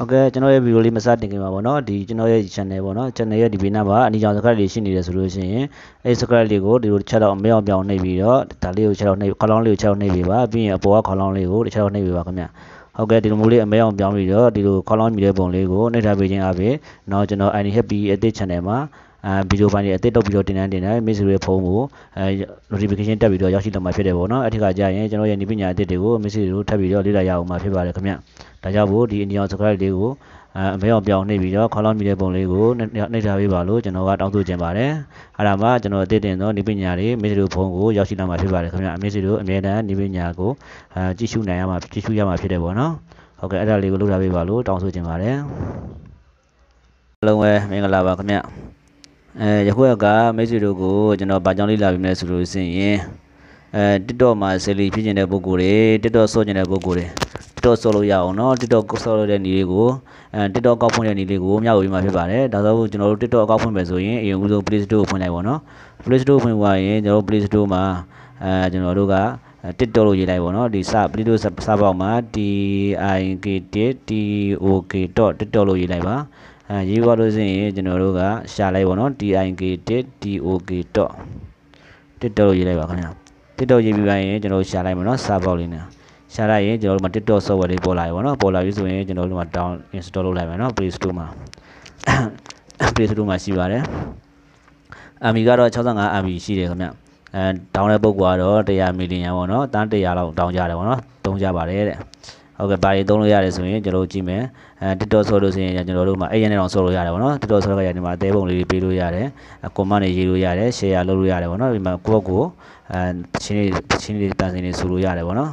ဟုတ်ကဲ့ကျွန်တော်ရဲ့ဗီဒီယိုလေးမစတင်ခင်ပါဗောနော်ဒီကျွန်တော်ရဲ့ channel ဗောနော် channel ရဲ့ဒီဘေးနားမှာအနီကြောင် subscribe လေးရှိနေတယ်ဆိုလို့ရှိရင်အဲ subscribe လေးကိုဒီလိုတစ်ချက်တော့မရောက်ပြောင်းနှိပ်ပြီးတော့ဒါလေးကိုချက်တော့နှိပ်ခေါလောင်းလေးကိုချက်တော့နှိပ်ပြီးပါပြီးရင်အပေါ်ကခေါလောင်းလေးကိုတစ်ချက်တော့နှိပ်ပြီးပါခင်ဗျဟုတ်ကဲ့ဒီလိုမျိုးလေးအမဲအောင်ပြောင်းပြီးတော့ဒီလိုခေါလောင်းမြည်တဲ့ပုံလေးကိုနှိပ်ထားပေးခြင်းအပြင်တော့ကျွန်တော် any happy အသစ် channel မှာအဲဗီဒီယိုဖိုင်တွေအသစ်တုပ်ပြီးတော့တင်တန်းတင်တယ်မိတ်ဆွေရဲ့ဖုန်းကို notification တက်ပြီးတော့ရောက်ရှိလာမှာဖြစ်တယ်ပေါ့နော်အဲ့ဒီခါကျရင်ကျွန်တော်ရဲ့ဒီပညာအသစ်တွေကိုမိတ်ဆွေတို့ထပ်ပြီးတော့လေ့လာရအောင်မှာဖြစ်ပါတယ်ခင်ဗျဒါကြောင့်မို့ဒီ Indian subscribe လေးကိုအဲအမေအောင်ပြောင်းနှိပ်ပြီးတော့ခေါလောင်းမိတဲ့ပုံလေးကိုနှိပ်ထားပေးပါလို့ကျွန်တော်ကတောင်းဆိုချင်ပါတယ်အဲ့ဒါမှကျွန်တော်အသစ်တင်သောဒီပညာတွေမိတ်ဆွေတို့ဖုန်းကိုရောက်ရှိလာမှာဖြစ်ပါတယ်ခင်ဗျအမေဆွေတို့အမြဲတမ်းဒီပညာကိုအဲကြည့်ရှုနိုင်ရမှာကြည့်ရှုရမှာဖြစ်တယ်ပေါ့နော်ဟုတ်ကဲ့အဲ့ဒါလေးကိုလုပ်ထားပေးပါလို့တောင်းဆိုချင်ပါတယ်လုံးဝမင်္ဂလာပါခင်ဗျအဲရခွက်ကမိတ်ဆွေတို့ကိုကျွန်တော်ဗာကြောင်းလေးလာပြီးမယ်ဆိုလို့ရှိရင်အဲ TikTok မှာ sell ဖြစ်ကျင်တဲ့ပုံကိုယ်တွေ TikTok ဆော့ကျင်တဲ့ပုံကိုယ်တွေ TikTok ဆော့လို့ရအောင်เนาะ TikTok ဆော့လို့တဲ့နေလေးကိုအဲ TikTok ကောက်ဖွင့်တဲ့နေလေးကိုမျှဝေပြီးမှဖြစ်ပါတယ်ဒါဆိုကျွန်တော်တို့ TikTok ကောက်ဖွင့်မယ်ဆိုရင်အရင်ဦးဆုံး Play Store ကိုဖွင့်လိုက်ပါเนาะ Play Store ဖွင့်သွားရင်ကျွန်တော်တို့ Play Store မှာအဲကျွန်တော်တို့က TikTok လို့ရေးလိုက်ပါတော့ဒီစ Play Store စာပေါက်မှာ TIKT TOK.tiktok လို့ရေးလိုက်ပါအဲရေးသွားလို့ရှိရင်ကျွန်တော်တို့ကရှာလိုက်ပါတော့ TINK1 TOK တော့ TikTok ရေးလိုက်ပါခင်ဗျာ TikTok ရေးပြီးပိုင်းရင်ကျွန်တော်တို့ရှာလိုက်ပါတော့ server လေးနဲ့ရှာလိုက်ရင်ကျွန်တော်တို့မှာ TikTok software လေးပေါ်လာပြီပေါ့နော်ပေါ်လာပြီဆိုရင်ကျွန်တော်တို့မှာ down install လုပ်လိုက်မယ်နော် Play Store မှာ Play Store မှာရှိပါတယ် MB ကတော့65 MB ရှိတယ်ခင်ဗျအဲ down တဲ့ပုံကတော့100 million ပေါ့နော်တန်း100လောက် down ကြတယ်ပေါ့နော်သုံးကြပါတယ်တဲ့ဟုတ်ကဲ့ဘာတွေသုံးလို့ရတယ်ဆိုရင်ကျွန်တော်တို့ကြည့်မယ်အဲ TikTok ဆော့လို့ဆိုရင်ကျွန်တော်တို့မှာအဲ့ရနေအောင်ဆော့လို့ရတယ်ဗောနော် TikTok ဆော့ကြရဒီမှာအသေးပုံလေးတွေပေးလို့ရတယ် comment တွေရေးလို့ရတယ် share လုပ်လို့ရတယ်ဗောနော်ဒီမှာကိုယ့်ကိုအဲတချင်းတွေတချင်းတွေတန်စင်တွေဆိုလို့ရတယ်ဗောနော်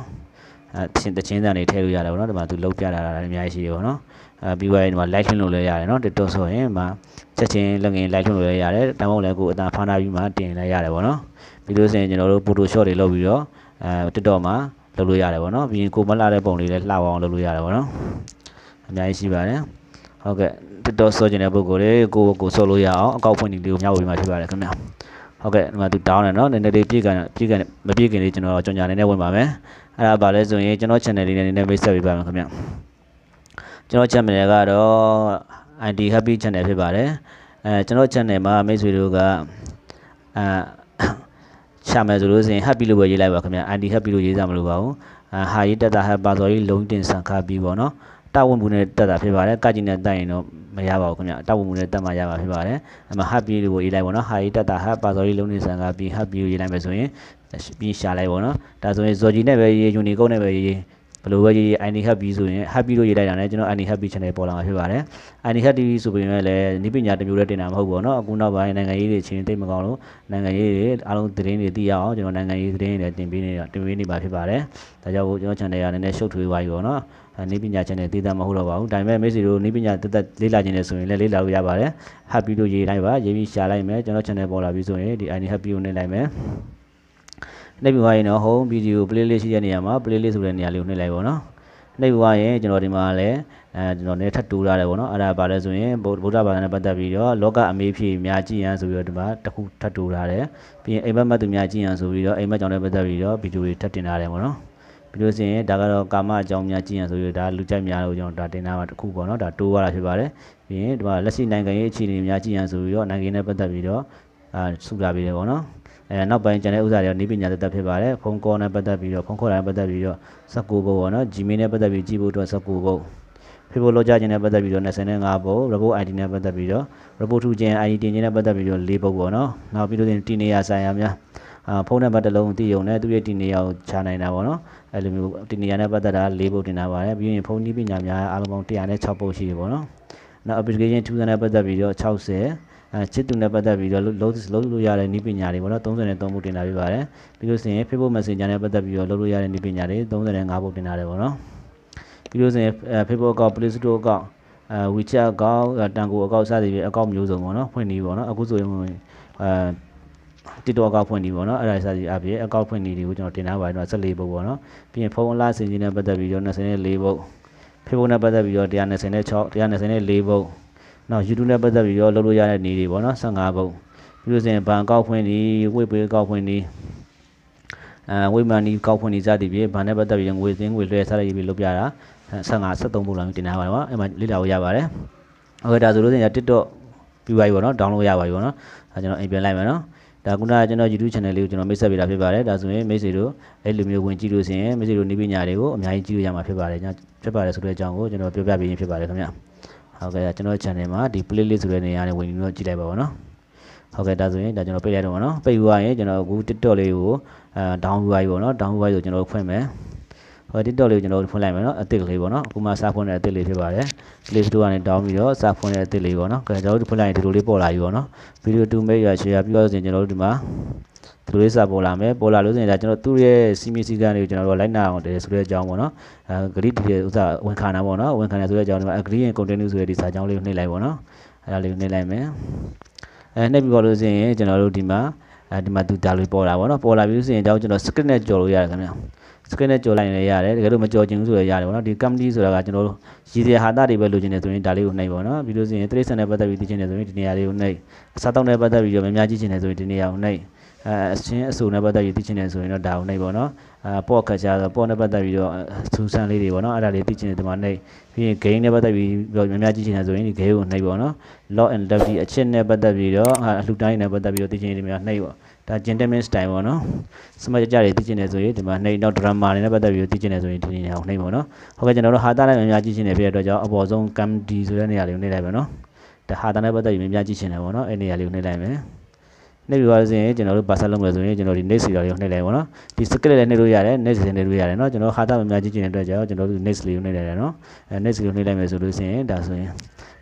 အဲတချင်းတချင်းတန်တွေထည့်လို့ရတယ်ဗောနော်ဒီမှာသူလောက်ပြတာတာအများကြီးရှိတယ်ဗောနော်အဲပြီးသွားရင်ဒီမှာ like လုပ်လို့လည်းရတယ်နော် TikTok ဆိုရင်မှာချက်ချင်းလုပ်ငင် like လုပ်လို့လည်းရတယ်တမောက်လည်းကိုအသာဖားနာပြီးမှတင်လည်းရတယ်ဗောနော်ပြီးလို့ဆိုရင်ကျွန်တော်တို့ Photoshop တွေလုပ်ပြီးတော့အဲ TikTok မှာလုပ်လို့ရတယ်ပေါ့နော်ပြီးရင်ကိုမလာတဲ့ပုံလေးလည်းလှအောင်လုပ်လို့ရတယ်ပေါ့နော်အများကြီးရှိပါတယ်ဟုတ်ကဲ့ TikTok ဆော့ကျင်တဲ့ပုံကိုလေးကိုကိုဆော့လို့ရအောင်အကောက်ဖွင့်နေလေးကိုမျှဝေမှာဖြစ်ပါတယ်ခင်ဗျာဟုတ်ကဲ့ဒီမှာသူ down တယ်နော်နည်းနည်းလေးပြည့်ကန်ပြည့်ကန်မပြည့်ခင်လေးကျွန်တော်ကြောင်ညာနေနဲ့ဝင်ပါမယ်အဲ့ဒါပါလဲဆိုရင်ကျွန်တော် channel လေးနဲ့နည်းနည်းမိတ်ဆက်ပေးပါမယ်ခင်ဗျာကျွန်တော် channel ကတော့ ID Happy Channel ဖြစ်ပါတယ်အဲကျွန်တော် channel မှာမိတ်ဆွေတို့ကအဲရှာမယ်ဆိုလို့ဆိုရင် happy လို့ပဲရေးလိုက်ပါခင်ဗျာ anti happy လို့ရေးစားမလို့ပါဘူးဟာရေးတက်တာဟာပါဆိုရင်လုံးတင်ဆန်ခါပြီးပေါ့နော်တာဝန်မှုနဲ့တက်တာဖြစ်ပါတယ်ကကြင်နဲ့တက်ရင်တော့မရပါဘူးခင်ဗျတာဝန်မှုနဲ့တက်မှရပါဖြစ်ပါတယ်အမှ happy လို့ရေးလိုက်ပါနော်ဟာရေးတက်တာဟာပါဆိုရင်လုံးတင်ဆန်ခါပြီး happy လို့ရေးလိုက်မယ်ဆိုရင်ပြီးရှာလိုက်ပါနော်ဒါဆိုရင်ဇော်ကြီးနဲ့ပဲရေး unicode နဲ့ပဲရေးဘယ်လိုပဲရေး ID happy ဆိုရင် happy လို့ရေးလိုက်တာနဲ့ကျွန်တော် ID happy channel ပေါ်လာမှာဖြစ်ပါတယ် ID happy TV ဆိုပေမဲ့လည်းနိပညာတစ်မျိုးတည်းတင်တာမဟုတ်ဘူးเนาะအခုနောက်ပိုင်းနိုင်ငံရေးတွေချင်းတိတ်မကောင်းလို့နိုင်ငံရေးတွေအားလုံးသတင်းတွေသိရအောင်ကျွန်တော်နိုင်ငံရေးသတင်းတွေတင်ပေးနေတာတင်ပေးနေပါဖြစ်ပါတယ်ဒါကြောင့်ကျွန်တော် channel ကလည်းနည်းနည်းရှုပ်ထွေးသွားပြီပေါ့เนาะနိပညာ channel တည်တာမဟုတ်တော့ပါဘူးဒါပေမဲ့မိတ်ဆွေတို့နိပညာတက်တက်လေ့လာခြင်းနဲ့ဆိုရင်လည်းလေ့လာလို့ရပါတယ် happy လို့ရေးလိုက်ပါရေးပြီးရှာလိုက်မယ်ကျွန်တော် channel ပေါ်လာပြီဆိုရင်ဒီ ID happy ကိုနေလိုက်မယ်နှိပ်ပြီးသွားရင်တော့ home video playlist ရှိတဲ့နေရာမှာ playlist ဆိုတဲ့နေရာလေးကိုနှိပ်လိုက်ပါတော့နှိပ်ပြီးသွားရင်ကျွန်တော်ဒီမှာလည်းအဲကျွန်တော်လည်းထပ်တူထားတယ်ပေါ့နော်အဲ့ဒါပါလဲဆိုရင်ဗုဒ္ဓဘာသာနဲ့ပတ်သက်ပြီးတော့လောကအမေးဖြေများကြည့်ရန်ဆိုပြီးတော့ဒီမှာတစ်ခုထပ်တူထားတယ်ပြီးရင်အိမ်မက်မတ်သူများကြည့်ရန်ဆိုပြီးတော့အိမ်မက်ကြောင့်လည်းပတ်သက်ပြီးတော့ဗီဒီယိုတွေထပ်တင်ထားတယ်ပေါ့နော်ပြီးလို့ဆိုရင်ဒါကတော့ကာမအကြောင်းများကြည့်ရန်ဆိုပြီးတော့ဒါလူကြိုက်များလို့ကျွန်တော်ဒါတင်ထားတာတစ်ခုပေါ့နော်ဒါတိုးရတာဖြစ်ပါတယ်ပြီးရင်ဒီမှာလက်ရှိနိုင်ငံရေးအခြေအနေများကြည့်ရန်ဆိုပြီးတော့နိုင်ငံနဲ့ပတ်သက်ပြီးတော့အာစုလာပေးတယ်ပေါ့နော်အဲနောက်ပိုင်းကျန်တဲ့ဥစ္စာတွေတော့နီးပညာသက်သက်ဖြစ်ပါတယ်ဖုန်းကောနဲ့ပတ်သက်ပြီးတော့ဖုန်းခေါ်တာနဲ့ပတ်သက်ပြီးတော့19ဘုတ်ပေါ့နော် Gmail နဲ့ပတ်သက်ပြီးကြည့်ဖို့အတွက်19ဘုတ် Facebook လောက်ကြခြင်းနဲ့ပတ်သက်ပြီးတော့25ဘုတ် report ID နဲ့ပတ်သက်ပြီးတော့ report ထူခြင်း ID တင်ခြင်းနဲ့ပတ်သက်ပြီးတော့4ဘုတ်ပေါ့နော်နောက်ပြီးလို့ရှိရင်တင်နေရဆိုင်ရာများအာဖုန်းနံပါတ်တစ်လုံးသိုံနဲ့သူရဲ့တင်နေရကိုခြာနိုင်တာပေါ့နော်အဲ့လိုမျိုးတင်နေရနဲ့ပတ်သက်တာ၄ဘုတ်တင်တာပါတယ်ပြီးရင်ဖုန်းနည်းပညာများအားလုံးပေါင်း106ဘုတ်ရှိတယ်ပေါ့နော်နောက် application ထူခြင်းနဲ့ပတ်သက်ပြီးတော့60အဲစစ်သူနဲ့ပတ်သက်ပြီးတော့လုံးလုံးလို့ရတဲ့နည်းပညာတွေပေါ့နော်33ဘုတ်တင်လာပြပါတယ်ပြီးလို့ဆိုရင် Facebook Messenger နဲ့ပတ်သက်ပြီးတော့လုံးလို့ရတဲ့နည်းပညာတွေ35ဘုတ်တင်လာတယ်ပေါ့နော်ပြီးလို့ဆိုရင် Facebook account Play Store account အဲ WeChat account တန်ကို account စသဖြင့် account မျိုးစုံပေါ့နော်ဖွင့်နေပေါ့နော်အခုဆိုရင်အဲ TikTok ကဖွင့်နေပေါ့နော်အဲ့ဒါစသည်အပြင် account ဖွင့်နေတွေကိုကျွန်တော်တင်ထားပါတယ်တော့14ဘုတ်ပေါ့နော်ပြီးရင်ဖုန်းအလားစင်ကြီးနဲ့ပတ်သက်ပြီးတော့24ဘုတ် Facebook နဲ့ပတ်သက်ပြီးတော့196 194ဘုတ်နော် YouTube နဲ့ပတ်သက်ပြီးရောလုပ်လို့ရတဲ့နေတွေပေါ့နော်15ပုံပြီးလို့ဆိုရင်ဘဏ်ကောက်ဖွင့်ဒီဝိတ်ပွေးကောက်ဖွင့်ဒီအဲဝိမာနီကောက်ဖွင့်နေစသည်ဖြင့်ဘဏ်နဲ့ပတ်သက်ပြီးငွေစင်းငွေလွှဲစားရည်ပြီးလုပ်ပြတာ15 73ပုံလောက်တင်ထားပါတယ်ပေါ့အဲ့မှာလေ့လာလို့ရပါတယ်ဟုတ်ကဲ့ဒါဆိုလို့ဆိုရင် TikTok ပြီးပါပြီပေါ့နော် download ရပါပြီပေါ့နော်ဒါကျွန်တော်အိမ်ပြန်လိုက်မယ်နော်ဒါကုနာကျွန်တော် YouTube channel လေးကိုကျွန်တော်မိတ်ဆက်ပေးတာဖြစ်ပါတယ်ဒါဆိုရင်မိတ်ဆွေတို့အဲ့လိုမျိုးဝင်ကြည့်လို့ဆိုရင်မိတ်ဆွေတို့နည်းပညာတွေကိုအများကြီးကြည့်လို့ရမှာဖြစ်ပါတယ်ဖြစ်ပါတယ်ဆိုတဲ့အကြောင်းကိုကျွန်တော်ပြောပြပေးရင်းဖြစ်ပါတယ်ခင်ဗျာဟုတ်ကဲ့ဒါကျွန်တော် channel မှာဒီ playlist ဆိုတဲ့နေရာနဲ့ဝင်ပြီးတော့ကြည့်လိုက်ပါပါနော်ဟုတ်ကဲ့ဒါဆိုရင်ဒါကျွန်တော်ပိတ်လိုက်တော့ပါနော်ပိတ်ယူရရင်ကျွန်တော်အခု TikTok လေးကိုအဲ down UI ပေါ့နော် down UI ဆိုကျွန်တော်ဖွင့်မယ်ဟို TikTok လေးကိုကျွန်တော်ဖွင့်လိုက်မယ်နော်အသစ်ကလေးပေါ့နော်အခုမှစာဖွင့်တဲ့အသစ်လေးဖြစ်ပါတယ် Play Store ကနေ down ပြီးတော့စာဖွင့်တဲ့အသစ်လေးပေါ့နော်ကဲကျွန်တော်တို့ဖွင့်လိုက်ရင်ဒီလိုလေးပေါ်လာပြီပေါ့နော် Video 2 make ရ share ပြီးတော့ဆိုရင်ကျွန်တော်တို့ဒီမှာသူတို့လေးစာပေါ်လာမယ်ပေါ်လာလို့ဆိုရင်ဒါကျွန်တော်သူ့ရဲ့စီမီစီကံတွေကိုကျွန်တော်တို့လိုက်နာအောင်တည်းဆိုတဲ့အကြောင်းပေါ့နော်အဲဂရီတည်းဥစားဝန်ခံတာပေါ့နော်ဝန်ခံတယ်ဆိုတဲ့အကြောင်းဒီမှာ agree and continue ဆိုတဲ့ဒီစာကြောင်းလေးကိုနှိပ်လိုက်ပေါ့နော်အဲဒါလေးကိုနှိပ်လိုက်မယ်အဲနှိပ်ပြီးပေါ်လို့ဆိုရင်ကျွန်တော်တို့ဒီမှာအဲဒီမှာသူဒါလေးပေါ်လာပေါ့နော် ပေါ်လာပြီးဆိုရင်ဒါကိုကျွန်တော် script နဲ့ကြော်လို့ရတယ်ခင်ဗျာ screen နဲ့ကြော်လိုက်နေရတယ်တကယ်လို့မကြော်ချင်ဘူးဆိုရရတယ်ဗောနော်ဒီ company ဆိုတာကကျွန်တော်တို့ရည်စရာဟာတာတွေပဲလိုချင်တယ်ဆိုရင်ဒါလေးကိုနှိပ်ဗောနော်ပြီးလို့ဆိုရင် trace နဲ့ပတ်သက်ပြီးသိချင်တယ်ဆိုရင်ဒီနေရာလေးကိုနှိပ်အစားတောက်နဲ့ပတ်သက်ပြီးတော့များများကြည့်ချင်တယ်ဆိုရင်ဒီနေရာကိုနှိပ်အဲအချင်းအဆိုနဲ့ပတ်သက်ပြီးသိချင်တယ်ဆိုရင်တော့ဒါအောင်နေပေါ့နော်အဲပေါ့ခတ်ကြဆိုပေါ့နဲ့ပတ်သက်ပြီးတော့စူးစမ်းလေးတွေပေါ့နော်အဲ့ဒါလေးသိချင်တယ်ဒီမှာနေပြီးရင် game နဲ့ပတ်သက်ပြီးတော့များများကြည့်ချင်တယ်ဆိုရင်ဒီ game ကိုနေပေါ့နော် log and left အချင်းနဲ့ပတ်သက်ပြီးတော့အလှူတိုင်းနဲ့ပတ်သက်ပြီးတော့သိချင်တယ်များနေပေါ့ဒါ gentleman style ပေါ့နော်စမကြကြတွေသိချင်တယ်ဆိုရင်ဒီမှာနေတော့ drama တွေနဲ့ပတ်သက်ပြီးတော့သိချင်တယ်ဆိုရင်ဒီနေအောင်နေပေါ့နော်ဟုတ်ကဲ့ကျွန်တော်တို့ဟာတာနဲ့များများကြည့်ချင်တယ်ဖြစ်တဲ့အတွက်ကြောင့်အပေါ်ဆုံး camd ဆိုတဲ့နေရာလေးကိုနေလိုက်ပါနော်ဒါဟာတာနဲ့ပတ်သက်ပြီးများများကြည့်ချင်တယ်ပေါ့နော်အဲ့နေရာလေးကိုနေလိုက်မယ်နှိပ်ပြီးသွားလို့ဆိုရင်ကျွန်တော်တို့ပါဆက်လုပ်မယ်ဆိုရင်ကျွန်တော်ဒီ next တွေနှိပ်လိုက်ပါတော့ဒီ script လည်းနှိပ်လို့ရတယ် next တွေနှိပ်လို့ရတယ်เนาะကျွန်တော်ဟာတာမများကြီးကျင်တဲ့အတွက်ကြောင့်ကျွန်တော်တို့ next လေးကိုနှိပ်လိုက်တယ်เนาะအဲ next ကိုနှိပ်လိုက်မယ်ဆိုလို့ဆိုရင်ဒါဆိုရင်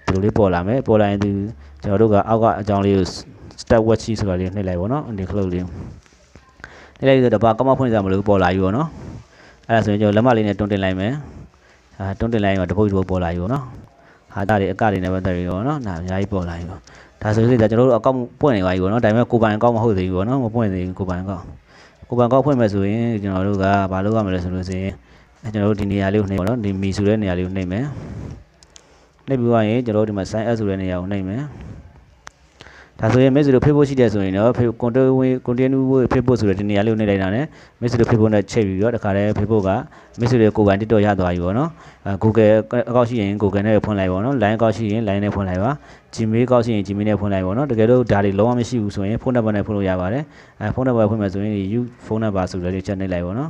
ဒီလိုလေးပေါ်လာမယ်ပေါ်လာရင်ဒီကျွန်တော်တို့ကအောက်ကအကြောင်းလေးကို step watch ဆိုတာလေးနှိပ်လိုက်ပါတော့ဒီ clock လေးနှိပ်လိုက်ဆိုတော့ဘာကမဖွင့်စရာမလိုပေါ်လာပြီပေါ့เนาะအဲ့ဒါဆိုရင်ကျွန်တော်လက်မလေးနဲ့တွန်းတင်လိုက်မယ်အာတွန်းတင်လိုက်ရင်တော့တပုတ်တပုတ် ပေါ်လာပြီပေါ့เนาะဟာတာတွေအကတွေနဲ့ပတ်သက်ပြီးပေါ့เนาะဒါအများကြီးပေါ်လာပြီပေါ့ဒါဆိုရင်ဒါကျွန်တော်တို့အကောင့်ပွင့်နေပါပြီပေါ့နော်ဒါပေမဲ့ကိုပိုင်အကောင့်မဟုတ်သေးဘူးပေါ့နော်မပွင့်သေးဘူးကိုပိုင်အကောင့်ကိုပိုင်အကောင့်ဖွင့်မယ်ဆိုရင်ကျွန်တော်တို့ကဘာလုပ်ရမလဲဆိုလို့ဆိုရင်ကျွန်တော်တို့ဒီနေရာလေးကိုနှိပ်ပေါ့နော်ဒီမီဆိုတဲ့နေရာလေးကိုနှိပ်မယ်နှိပ်ပြီးတော့ရင်ကျွန်တော်တို့ဒီမှာ sign up ဆိုတဲ့နေရာကိုနှိပ်မယ်ဒါဆိုရင်မိတ်ဆွေတို့ဖိတ်ဖို့ရှိတယ်ဆိုရင်တော့ဖိတ်ကွန်တဝင်ကွန်တနူဖိတ်ဖို့ဆိုတဲ့ဒီနေရာလေးကိုနေလိုက်တာ ਨੇ မိတ်ဆွေတို့ဖိတ်ဖို့နဲ့ချိန်ပြီးတော့တခါတည်းဖိတ်ဖို့ကမိတ်ဆွေတို့ကိုယ်ပိုင် TikTok ရသွားပြီပေါ့နော်အဲ Google အကောင့်ရှိရင် Google နဲ့ဖွင့်လိုက်ပေါ့နော် LINE အကောင့်ရှိရင် LINE နဲ့ဖွင့်လိုက်ပါ Gmail အကောင့်ရှိရင် Gmail နဲ့ဖွင့်လိုက်ပေါ့နော်တကယ်လို့ဒါတွေလုံးဝမရှိဘူးဆိုရင်ဖုန်းနံပါတ်နဲ့ဖွင့်လို့ရပါတယ်အဲဖုန်းနံပါတ်ဖွင့်မယ်ဆိုရင် you ဖုန်းနံပါတ်ဆိုတဲ့ချက်နှိပ်လိုက်ပေါ့နော်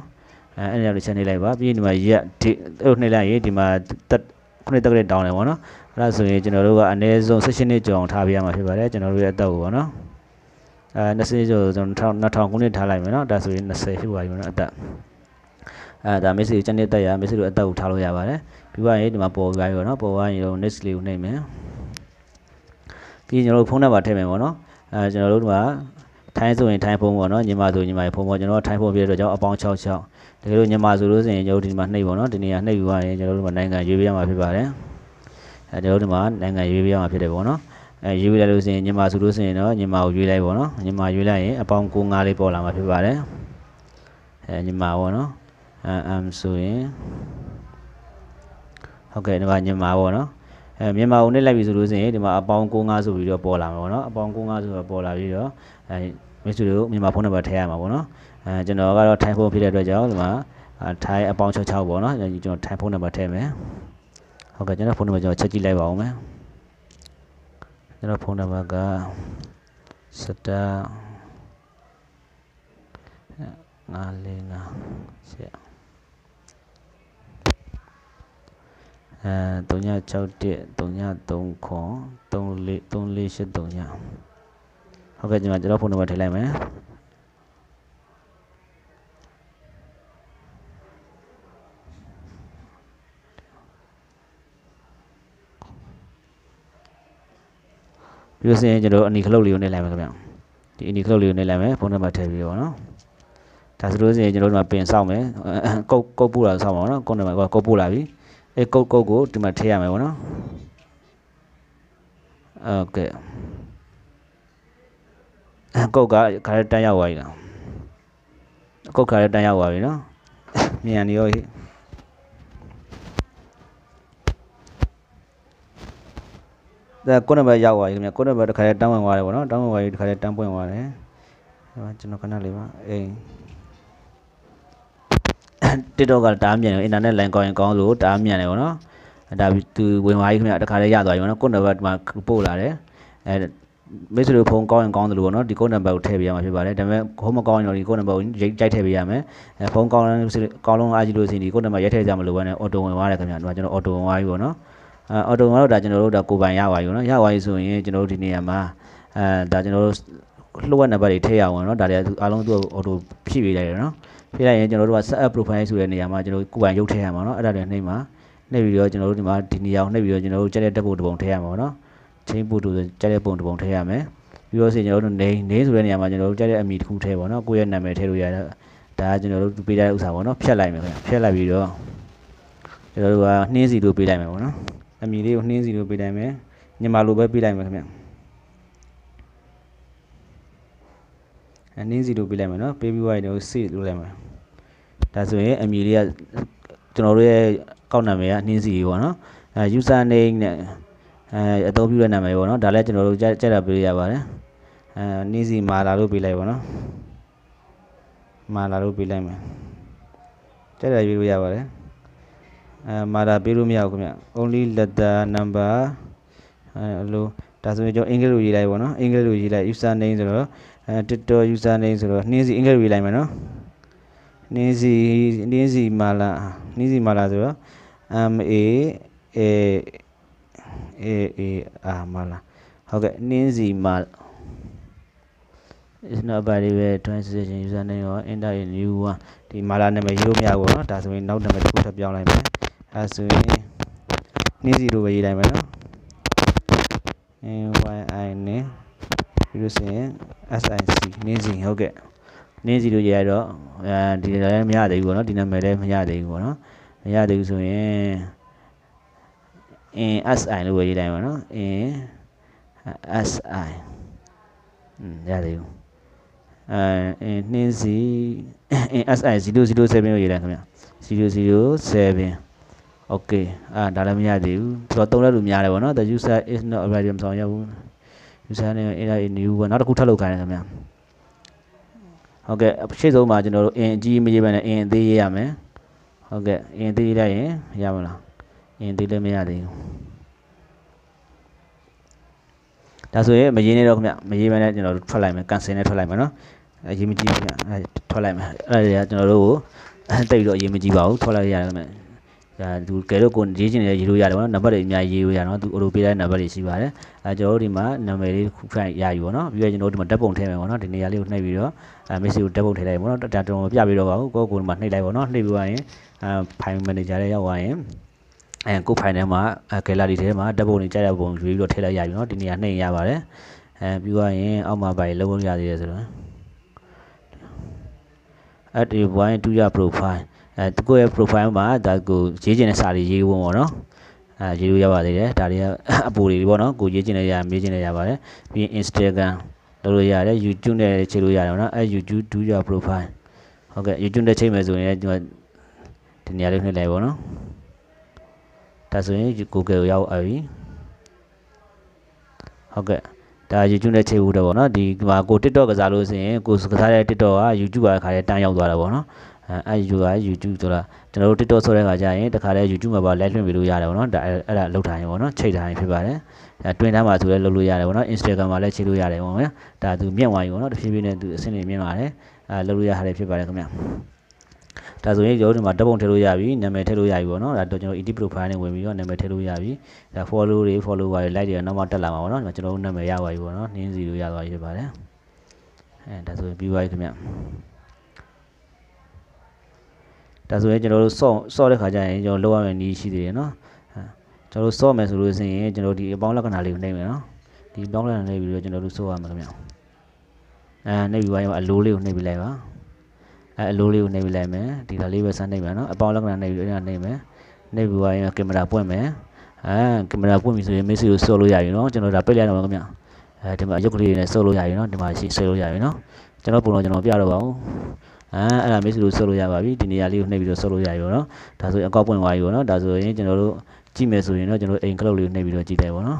အဲအဲ့ဒါလေးချက်နှိပ်လိုက်ပါပြီးရင်ဒီမှာ yet ဒီအဲ့လိုနှိပ်လိုက်ရင်ဒီမှာတက်9တက်ကရက်တောင်းတယ်ပေါ့နော်အဲ့ဒါဆိုရင်ကျွန်တော်တို့ကအနည်းဆုံး16နှစ်ကျော်ထားပြရမှာဖြစ်ပါတယ်ကျွန်တော်တို့ရဲ့အသက်ကိုပေါ့နော်အဲ20ကျော်ဆိုတော့2000ခုနှစ်ထားလိုက်မယ်နော်ဒါဆိုရင်20ဖြစ်ပါပြီနော်အသက်အဲဒါ message ကိုချက်နေတက်ရ message ကိုအသက်ကိုထားလို့ရပါတယ်ပြီးပါရင်ဒီမှာပေါ်သွားပြီပေါ့နော်ပေါ်သွားရင်တော့ next လေးကိုနှိပ်မယ်ပြီးရင်ကျွန်တော်တို့ဖုန်းနံပါတ်ထည့်မယ်ပေါ့နော်အဲကျွန်တော်တို့ဒီမှာထိုင်းဆိုရင်ထိုင်းဖုံးပေါ့နော်ညီမဆိုညီမဖုံးပေါ့ကျွန်တော်ထိုင်းဖုံးပြတဲ့အတွက်ကြောင့်အပေါင်း66တကယ်လို့ညီမဆိုလို့ဆိုရင်ကျွန်တော်ဒီမှာနှိပ်ပေါ့နော်ဒီနေရာနှိပ်ယူရရင်ကျွန်တော်တို့မှာနိုင်ငံရွေးပြရမှာဖြစ်ပါတယ်အဲကျွန်တော်တို့မှာနိုင်ငံရွေးပြရမှာဖြစ်တယ်ပေါ့နော်အဲရွေးလိုက်လို့ဆိုရင်ညီမဆိုလို့ဆိုရင်တော့ညီမကိုရွေးလိုက်ပေါ့နော်ညီမရွေးလိုက်ရင်အပေါင်း95လေးပေါ်လာမှာဖြစ်ပါတယ်အဲညီမပေါ့နော်အမ်ဆိုရင်ဟုတ်ကဲ့ဒီမှာညီမပေါ့နော်အဲမြန်မာုံနဲ့လိုက်ပြီဆိုလို့ဆိုရင်ဒီမှာအပေါင်း95ဆိုပြီးတော့ပေါ်လာမှာပေါ့နော်အပေါင်း95ဆိုတော့ပေါ်လာပြီးတော့အဲမိတ်ဆွေတို့မြန်မာဖုန်းနံပါတ်ထည့်ရမှာပေါ့နော်အဲကျွန်တော်ကတော့ထိုင်းဖုန်းဖြစ်တဲ့အတွက်ကြောင့်ဒီမှာထိုင်းအပေါင်း66ပေါ့နော်ကျွန်တော်ထိုင်းဖုန်းနံပါတ်ထည့်မယ်ဟုတ်ကဲ့ကျွန်တော်ဖုန်းနံပါတ်ကျွန်တော်ချက်ကြည့်လိုက်ပါဦးမယ်ကျွန်တော်ဖုန်းနံပါတ်ကစတာငါလေးငါရှေ့အဲ361 339 34 3483ဟုတ်ကဲ့ညီမကျွန်တော်ဖုန်းနံပါတ်ထည့်လိုက်မယ်ပြီးတော့ဆင်းကျွန်တော်အနီခလုတ်လေးကိုနှိပ်လိုက်မယ်ခင်ဗျဒီအနီခလုတ်လေးကိုနှိပ်လိုက်မယ်ဖုန်းနံပါတ်ထည့်ပြီးတော့နော်ဒါဆိုလို့ဆင်းကျွန်တော်တို့ကပင်ဆောက်မယ်ကုတ်ကုတ်ပို့လာဆောက်မှာနော်ကုတ်နံပါတ်ကုတ်ပို့လာပြီအဲကုတ်ကုတ်ကိုဒီမှာထည့်ရမယ်ပေါ့နော်โอเคကုတ်ကခါရတန်းရောက်သွားပြီလားကုတ်ခါရတန်းရောက်သွားပြီနော်မြန်နေရောဟိဒါကိုနံပါတ်ရောက်သွားပြီခင်ဗျကိုနံပါတ်တစ်ခါတည်းတန်းဝင်သွားတယ်ဗောနော်တန်းဝင်သွားပြီတစ်ခါတည်းတန်းပွင့်သွားတယ်ဒါကျွန်တော်ခဏလေးပါအေး TikTok ကတားမြန်တယ် internet line ကောင်းရင်ကောင်းလို့တားမြန်တယ်ဗောနော်ဒါသူဝင်သွားပြီခင်ဗျတစ်ခါတည်းရသွားပြီဗောနော်ကိုနံပါတ်မှာပို့လာတယ်အဲမိတ်ဆွေတို့ဖုန်းကောင်းရင်ကောင်းတယ်လို့ပေါ့နော်ဒီကုန်းနံပါတ်ကိုထည့်ပေးရမှာဖြစ်ပါတယ်ဒါပေမဲ့ဟိုမကောင်းရင်တော့ဒီကုန်းနံပါတ်ကိုရိုက်ထည့်ပေးရမယ်အဲဖုန်းကောင်းရင်ကောင်းလုံးအားကြီးလို့ဆိုရင်ဒီကုန်းနံပါတ်ရိုက်ထည့်ကြမလို့ပဲနဲ့အော်တိုဝင်သွားတယ်ခင်ဗျာဒီမှာကျွန်တော်အော်တိုဝင်သွားပြီပေါ့နော်အဲအော်တိုဝင်တော့ဒါကျွန်တော်တို့ဒါကိုပိုင်ရပါပြီပေါ့နော်ရပါပြီဆိုရင်ကျွန်တော်တို့ဒီနေရာမှာအဲဒါကျွန်တော်တို့လှုပ်ဝက်နံပါတ်တွေထည့်ရအောင်နော်ဒါတွေအားလုံးသူ့အော်တိုဖြည့်ပေးလိုက်တယ်နော်ဖြည့်လိုက်ရင်ကျွန်တော်တို့က set up profile ဆိုတဲ့နေရာမှာကျွန်တော်ကိုပိုင်ရုပ်ထည့်ရမှာနော်အဲ့ဒါတွေနှိမ့်မှာနှိမ့်ပြီးတော့ကျွန်တော်တို့ဒီမှာဒီနေရာကိုနှိမ့်ပြီးတော့ကျွန်တော်တို့ကြက်တဲ့တက်ဖို့တပုံထည့်ရမှာပေါ့နော်ချင်းပို့တူကြက်တဲ့ပုံတစ်ပုံထည့်ရမယ်ပြီးတော့စီကျွန်တော်တို့ name name ဆိုတဲ့နေရာမှာကျွန်တော်တို့ကြက်တဲ့အမည်တစ်ခုထည့်ပေါ့နော်ကိုယ့်ရဲ့နာမည်ထည့်လို့ရတယ်ဒါကကျွန်တော်တို့ပေးတဲ့ဥစ္စာပေါ့နော်ဖြတ်လိုက်မယ်ခင်ဗျဖြတ်လိုက်ပြီးတော့ကျွန်တော်တို့ကနှင်းစီလို့ပေးလိုက်မယ်ပေါ့နော်အမည်လေးကိုနှင်းစီလို့ပေးလိုက်မယ်ညမာလိုပဲပေးလိုက်မယ်ခင်ဗျအနှင်းစီလို့ပေးလိုက်မယ်နော်ပေးပြီးသွားရင်တော့ save လုပ်လိုက်မယ်ဒါဆိုရင်အမည်လေးကကျွန်တော်တို့ရဲ့ကောက်နံပါတ်ကနှင်းစီပေါ့နော်အဲ user name နဲ့အဲအသုံးပြုတဲ့နာမည်ပေါ့နော်ဒါလည်းကျွန်တော်တို့ကြိုက်တာပေးရပါတယ်အဲနင်းစီမာလာလို့ပေးလိုက်ပါနော်မာလာလို့ပေးလိုက်မယ်ကြိုက်တာပေးလို့ရပါတယ်အဲမာလာပေးလို့မရဘူးခင်ဗျ only letter number အဲလိုဒါဆိုရင်ကျွန်တော်အင်္ဂလိပ်လိုရေးလိုက်ပါနော်အင်္ဂလိပ်လိုရေးလိုက် user name ဆိုတော့အဲ Twitter user name ဆိုတော့နင်းစီအင်္ဂလိပ်လိုရေးလိုက်မယ်နော်နင်းစီနင်းစီမာလာနင်းစီမာလာဆိုတော့ M A A AAR မလားဟုတ်ကဲ့နှင်းစီမှာ is not available translation username or enter a new one ဒီမှာလာနာမည်ရိုးမရဘူးเนาะဒါဆိုရင်နောက်နာမည်တစ်ခုထပ်ပြောင်းလိုက်မယ်အဲဆိုရင်နှင်းစီလိုပဲရေးလိုက်မယ်เนาะ NYI နဲ့ပြီးလို့ဆိုရင် SIC နှင်းစီဟုတ်ကဲ့နှင်းစီလိုရေးရတော့အဲဒီလည်းမရသေးဘူးပေါ့เนาะဒီနာမည်လည်းမရသေးဘူးပေါ့เนาะမရသေးဘူးဆိုရင် in si လို့ဝေးလိုက်ပါနော် in si ရတယ်အဲ in နှင်းစီ in si 007ကိုရေးလိုက်ခင်ဗျ007 okay အာဒါလည်းမရသေးဘူးတော်တော်တုံးတဲ့လူများတယ်ဗောနော် the user is not already မဆောင်ရဘူး user name in a new ဗောနောက်တစ်ခုထပ်လုပ်ခိုင်းတယ်ခင်ဗျဟုတ်ကဲ့ရှေ့ဆုံးမှာကျွန်တော်တို့ in အကြီးမရေးပါနဲ့ in အသေးရေးရမယ်ဟုတ်ကဲ့ in သေးလိုက်ရင်ရမလားရင်သေးလို့မရသေးဘူးဒါဆိုရင်မရေးနဲ့တော့ခင်ဗျမရေးမနဲ့ကျွန်တော်တို့ထွက်လိုက်မယ် cancel နဲ့ထွက်လိုက်မယ်နော်အရေးမကြီးဘူးခင်ဗျထွက်လိုက်မယ်အဲ့ဒါကျွန်တော်တို့ကိုတိတ်တော့အရေးမကြီးပါဘူးထွက်လိုက်ရတယ်ခင်ဗျဒါသူကဲလို့ကိုရေးချင်တယ်ရေးလို့ရတယ်ဗောနော်နံပါတ်တွေအများရေးလို့ရနော်သူအော်တိုပေးတဲ့နံပါတ်တွေရှိပါတယ်အဲကျွန်တော်တို့ဒီမှာနံပါတ်လေးခုခိုင်းရယူဗောနော်ပြီးတော့ကျွန်တော်တို့ဒီမှာဓာတ်ပုံထည့်မယ်ဗောနော်ဒီနေရာလေးကိုနှိပ်ပြီးတော့အဲ message ကိုဓာတ်ပုံထည့်လိုက်ဗောနော်ဒါကျွန်တော်ပြပြီးတော့ပါဘူးကိုကိုဒီမှာနှိပ်လိုက်ဗောနော်နှိပ်ပြီးသွားရင်အဲ file manager လေးရောက်သွားရင်အဲကိုဖိုင်ထဲမှာဂယ်လာရီထဲမှာဓာတ်ပုံတွေကြိုက်တဲ့ပုံယူပြီးတော့ထည့်လိုက်ရပြီเนาะဒီနေရာနှိပ်ရပါတယ်အဲပြီးသွားရင်အောက်မှာပါလုံးလုံးရသေးတယ်ဆိုတော့ at a point to your profile အဲသူကိုရဲ့ profile မှာဒါကိုရေးချင်တဲ့စာတွေရေးဖို့ပေါ့နော်အဲရေးလို့ရပါသေးတယ်ဒါတွေကအပူတွေပေါ့နော်ကိုရေးချင်တဲ့ရမေးချင်တဲ့ရပါတယ်ပြီးရင် Instagram လုပ်လို့ရတယ် YouTube နဲ့ချိန်လို့ရတယ်ပေါ့နော်အဲ YouTube do your profile ဟုတ်ကဲ့ YouTube နဲ့ချိန်မယ်ဆိုရင်ဒီနေရာလေးနှိပ်လိုက်ပေါ့နော်ဒါဆိုရင် Google ကိုရောက်ပြီဟုတ်ကဲ့ဒါ YouTube နဲ့ချိန်ဖို့တော့ဗောနော်ဒီမှာကို TikTok ကစားလို့ဆိုရင်ကိုကစားတဲ့ TikTok က YouTube ကခါတည်းတန်းရောက်သွားတာဗောနော်အဲအဲ YouTube က YouTube ဆိုတာကျွန်တော်တို့ TikTok ဆိုတဲ့ခါကျရင်တခါတည်း YouTube မှာပါ live လွှင့်ပေးလို့ရတယ်ဗောနော်ဒါအဲ့ဒါလောက်ထားရင်ဗောနော်ချိန်ထားရင်ဖြစ်ပါတယ်အဲ Twin တန်းမှာဆိုလည်းလုပ်လို့ရတယ်ဗောနော် Instagram မှာလည်းချိန်လို့ရတယ်ဗောနော်ဒါသူမြင့်သွားပြီဗောနော်တဖြည်းဖြည်းနဲ့သူအဆင့်တွေမြင့်လာတယ်အဲလုပ်လို့ရတာဖြစ်ပါတယ်ခင်ဗျာဒါဆိုရင်ကျွန်တော်တို့ဒီမှာဓာတ်ပုံထည့်လို့ရပြီနာမည်ထည့်လို့ရပြီပေါ့နော်ဒါတော့ကျွန်တော် ED profile နဲ့ဝင်ပြီးတော့နာမည်ထည့်လို့ရပြီဒါ follow တွေ follower တွေ like တွေနောက်မှတက်လာမှာပေါ့နော်ဒီမှာကျွန်တော်တို့နာမည်ရပါပြီပေါ့နော်နှင်းစီလို့ရသွားပြီဖြစ်ပါတယ်အဲဒါဆိုရင်ပြီးပါပြီခင်ဗျဒါဆိုရင်ကျွန်တော်တို့ဆော့ဆော့တဲ့ခါကျရင်ကျွန်တော်လောက်ရမယ့်နည်းရှိသေးတယ်နော်ကျွန်တော်တို့ဆော့မယ်ဆိုလို့ရှိရင်ကျွန်တော်ဒီအပေါင်းလက္ခဏာလေးကိုနှိပ်မယ်နော်ဒီအပေါင်းလက္ခဏာလေးပြီးတော့ကျွန်တော်တို့ဆော့ရမှာခင်ဗျအဲနှိပ်ပြီးပါရင်အလိုလေးကိုနှိပ်ပြီးလိုက်ပါအဲအလိုလေးကိုနှိပ်လိုက်မယ်ဒီလိုလေးပဲစမ်းနှိပ်မယ်နော်အပေါင်းလက္ခဏာနှိပ်ပြီးအဲ့ဒါနှိပ်မယ်နှိပ်ပြီးသွားရင်ကင်မရာပွင့်မယ်အဲကင်မရာပွင့်ပြီဆိုရင်မေ့ဆီကိုဆော့လို့ရပြီနော်ကျွန်တော်ဒါပိတ်လိုက်တော့မှာခင်ဗျအဲဒီမှာအရုပ်ကလေးတွေနဲ့ဆော့လို့ရပြီနော်ဒီမှာရှိဆွဲလို့ရပြီနော်ကျွန်တော်ပုံတော့ကျွန်တော်ပြတော့ပါဦးအဲအဲ့ဒါမေ့ဆီကိုဆော့လို့ရပါပြီဒီနေရာလေးကိုနှိပ်ပြီးတော့ဆော့လို့ရပြီနော်ဒါဆိုရင်အကောက်ပွင့်သွားပြီနော်ဒါဆိုရင်ကျွန်တော်တို့ကြည့်မယ်ဆိုရင်တော့ကျွန်တော်အိမ်ကလုတ်လေးကိုနှိပ်ပြီးတော့ကြည့်လိုက်ပါနော်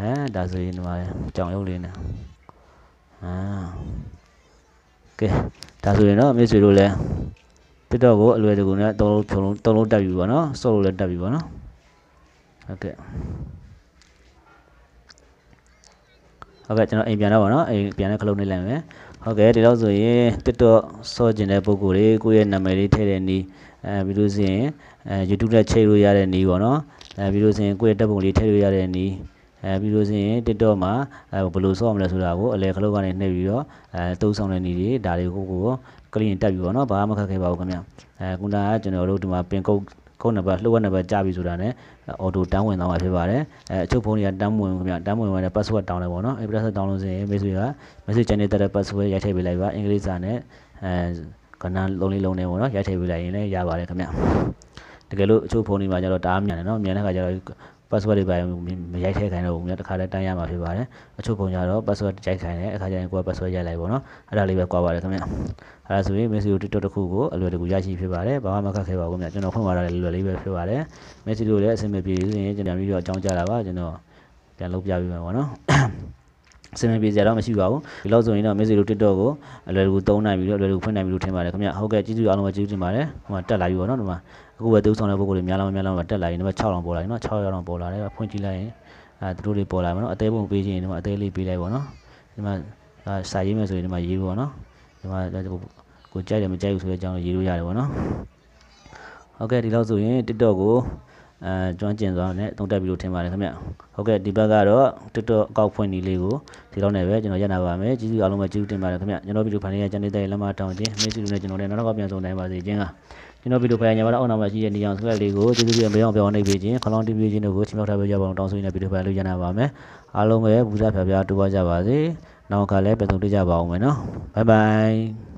အဲဒါဆိုရင်ဒီမှာကြောင်ရုပ်လေးနဲ့အာကဲဒါဆိုရင်တော့မိတ်ဆွေတို့လည်း TikTok ကိုအလွယ်တကူနဲ့သုံးလုံးဖြုံလုံးသုံးလုံးတက်ပြီပေါ့နော်ဆော့လို့လည်းတက်ပြီပေါ့နော်ဟုတ်ကဲ့ဟုတ်ကဲ့ကျွန်တော်အိမ်ပြန်တော့ပါနော်အိမ်ပြန်တဲ့ခလုံးလေးလိုက်မယ်ဟုတ်ကဲ့ဒီလောက်ဆိုရင် TikTok ဆော့ကျင်တဲ့ပုံကိုယ်လေးကိုယ့်ရဲ့နာမည်လေးထည့်တဲ့နီးအဲပြီးလို့ဆိုရင်အဲ YouTube နဲ့ချိန်လို့ရတဲ့နီးပေါ့နော်အဲပြီးလို့ဆိုရင်ကိုယ့်ရဲ့တက်ပုံလေးထည့်လို့ရတဲ့နီးအဲပြီးလို့ဆိုရင် TikTok မှာအဲဘယ်လိုဆော့ရမလဲဆိုတာကိုအလဲခလုတ်ကနေနှိပ်ပြီးတော့အဲသုံးဆောင်တဲ့နေတွေဒါတွေကိုကိုကလင်းတက်ပြီးပေါ့နော်ဘာမှမခက်ခဲပါဘူးခင်ဗျအဲခုနကကျွန်တော်တို့ဒီမှာပင်ကုတ်ခုနံပါတ်လှုပ်ဝက်နံပါတ်ကြာပြီဆိုတာ ਨੇ အော်တိုတန်းဝင်သွားမှာဖြစ်ပါတယ်အဲအချုပ်ဖုန်းတွေကတန်းဝင်ခင်ဗျတန်းဝင်ဝင်တဲ့ password တောင်းလိုက်ပေါ့နော်အဲ password တောင်းလို့ဆိုရင် message က message channel တက်တဲ့ password ရိုက်ထည့်ပေးလိုက်ပါအင်္ဂလိပ်စာနဲ့အဲကဏ္ဍလုံးလေးလုံးနဲ့ပေါ့နော်ရိုက်ထည့်ပေးလိုက်ရင်လည်းရပါတယ်ခင်ဗျတကယ်လို့အချို့ဖုန်းတွေမှာကျတော့တအားမြန်တယ်နော်မြန်တဲ့ခါကျတော့ password တွေပါမရိုက်ထည့်ခိုင်းတော့ဘူးများတခါတည်းတန်းရမှာဖြစ်ပါတယ်အချို့ပုံကြတော့ password ရိုက်ခိုင်းတယ်အခါကျရင်ကိုယ်က password ရိုက်လိုက်ပေါ့နော်အဲ့ဒါလေးပဲကြွားပါတယ်ခင်ဗျအဲ့ဒါဆိုရင် Messi တို့ TikTok တစ်ခုကိုအလွယ်တကူရရှိဖြစ်ပါတယ်ဘာမှမခက်ခဲပါဘူးခင်ဗျကျွန်တော်ဖွင့်ပါတာလည်းလွယ်လေးပဲဖြစ်ပါတယ် Messi တို့လည်းအဆင်မပြေဘူးဆိုရင်ကျွန်တော်ပြီးတော့အကြောင်းကြားတာပါကျွန်တော်ပြန်လုပ်ပြပေးမယ်ပေါ့နော်အဆင်မပြေစရာတော့မရှိပါဘူးဒီလောက်ဆိုရင်တော့မေဆွေတို့ TikTok ကိုအလွယ်တကူသုံးနိုင်ပြီလို့အလွယ်တကူဖွင့်နိုင်ပြီလို့ထင်ပါတယ်ခင်ဗျဟုတ်ကဲ့ကျေးဇူးအားလုံးပဲကျေးဇူးတင်ပါတယ်ဟိုမှာတက်လာပြီပေါ့နော်ဒီမှာအခုပဲသုံးဆောင်တဲ့ပုံကိုတွေများလာမှများလာမှတက်လာရင်ဒီမှာ6000လောက်ပေါ်လာရင်နော်6000လောက်ပေါ်လာတယ်ဖွင့်ကြည့်လိုက်ရင်အဲသူတို့တွေပေါ်လာမှာနော်အသေးပုံပေးခြင်းဒီမှာအသေးလေးပေးလိုက်ပေါ့နော်ဒီမှာစာရေးမယ်ဆိုရင်ဒီမှာရေးပေါ့နော်ဒီမှာကိုကြိုက်တယ်မကြိုက်ဘူးဆိုတဲ့အကြောင်းရေးလို့ရတယ်ပေါ့နော်ဟုတ်ကဲ့ဒီလောက်ဆိုရင် TikTok ကိုအဲကျွမ်းကျင်စွာနဲ့တုံတက်ပြီးလို့ထင်ပါတယ်ခင်ဗျဟုတ်ကဲ့ဒီဘက်ကတော့ TikTok အောက်ဖွင့်ဒီလေးကိုဒီလောက်နဲ့ပဲကျွန်တော်ရပ်နာပါမယ်ကျေးဇူးအားလုံးပဲကျေးဇူးတင်ပါတယ်ခင်ဗျကျွန်တော်ဗီဒီယိုဖိုင်ရဲ့ချန်နယ်တဲ့လက်မထောင်ခြင်းမိတ်ဆွေတွေနဲ့ကျွန်တော်လည်းနောက်နောက်ပြန်ဆုံနိုင်ပါစေခြင်းကကျွန်တော်ဗီဒီယိုဖိုင်ရဲ့ညီမတို့အောက်နောက်မှာရှိတဲ့နေအောင်စကလေးကိုကျေးဇူးပြုအောင်ပြောင်းနေပေးခြင်းခလောင်းတီးပေးခြင်းတို့ကိုချိန်မြောက်ထားပေးကြပါအောင်တောင်းဆိုရင်းနဲ့ဗီဒီယိုဖိုင်လို့ရပ်နာပါမယ်အားလုံးပဲပူဇော်ဖျားဖျားတူပါကြပါစေနောက်ခါလည်းပြန်ဆုံတွေ့ကြပါအောင်မယ်နော်ဘိုင်ဘိုင်